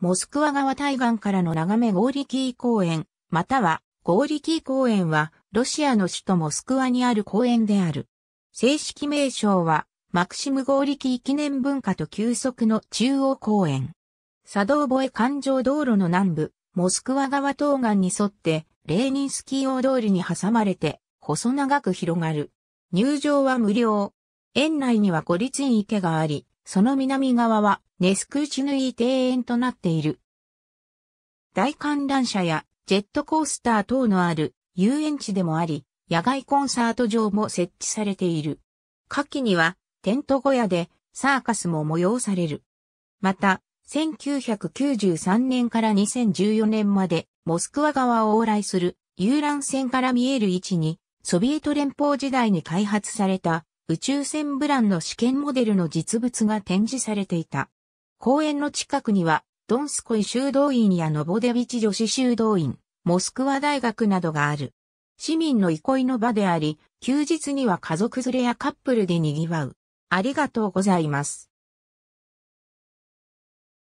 モスクワ川対岸からの眺めゴーリキー公園、またはゴーリキー公園はロシアの首都モスクワにある公園である。正式名称はマクシム・ゴーリキー記念文化と休息の中央公園。佐道越環状道路の南部、モスクワ川東岸に沿ってレーニンスキー大通りに挟まれて細長く広がる。入場は無料。園内には五立院池があり、その南側はネスクーチヌイ庭園となっている。大観覧車やジェットコースター等のある遊園地でもあり、野外コンサート場も設置されている。夏季にはテント小屋でサーカスも催される。また、1993年から2014年までモスクワ側を往来する遊覧船から見える位置にソビエト連邦時代に開発された宇宙船ブランの試験モデルの実物が展示されていた。公園の近くには、ドンスコイ修道院やノボデビチ女子修道院、モスクワ大学などがある。市民の憩いの場であり、休日には家族連れやカップルで賑わう。ありがとうございます。